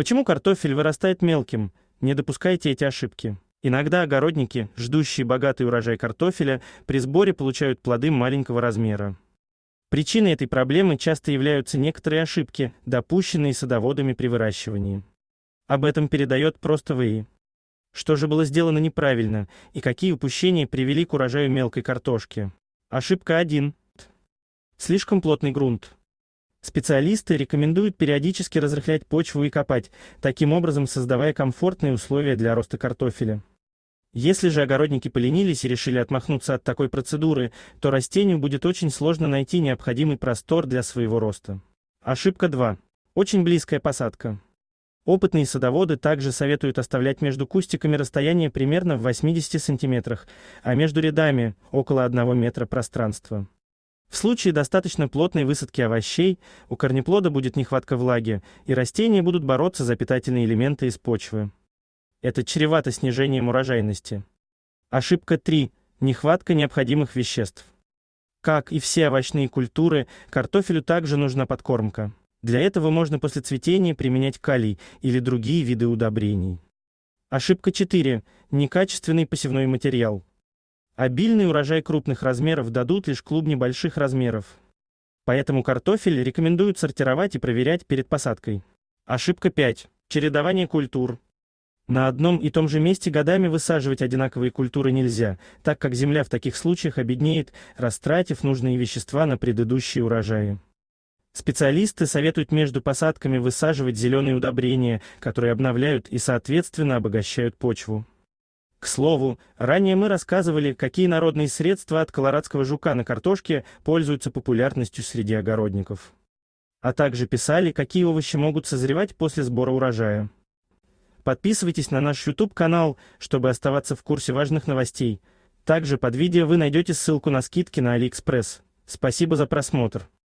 Почему картофель вырастает мелким? Не допускайте эти ошибки. Иногда огородники, ждущие богатый урожай картофеля, при сборе получают плоды маленького размера. Причиной этой проблемы часто являются некоторые ошибки, допущенные садоводами при выращивании. Об этом передает просто ВИИ. Что же было сделано неправильно и какие упущения привели к урожаю мелкой картошки? Ошибка 1. Слишком плотный грунт. Специалисты рекомендуют периодически разрыхлять почву и копать, таким образом создавая комфортные условия для роста картофеля. Если же огородники поленились и решили отмахнуться от такой процедуры, то растению будет очень сложно найти необходимый простор для своего роста. Ошибка 2. Очень близкая посадка. Опытные садоводы также советуют оставлять между кустиками расстояние примерно в 80 сантиметрах, а между рядами – около 1 метра пространства. В случае достаточно плотной высадки овощей у корнеплода будет нехватка влаги, и растения будут бороться за питательные элементы из почвы. Это чревато снижением урожайности. Ошибка 3. Нехватка необходимых веществ. Как и все овощные культуры, картофелю также нужна подкормка. Для этого можно после цветения применять калий или другие виды удобрений. Ошибка 4. Некачественный посевной материал. Обильный урожай крупных размеров дадут лишь клубни больших размеров. Поэтому картофель рекомендуют сортировать и проверять перед посадкой. Ошибка 5. Чередование культур. На одном и том же месте годами высаживать одинаковые культуры нельзя, так как земля в таких случаях обеднеет, растратив нужные вещества на предыдущие урожаи. Специалисты советуют между посадками высаживать зеленые удобрения, которые обновляют и, соответственно, обогащают почву. К слову, ранее мы рассказывали, какие народные средства от колорадского жука на картошке пользуются популярностью среди огородников. А также писали, какие овощи могут созревать после сбора урожая. Подписывайтесь на наш YouTube-канал, чтобы оставаться в курсе важных новостей. Также под видео вы найдете ссылку на скидки на AliExpress. Спасибо за просмотр.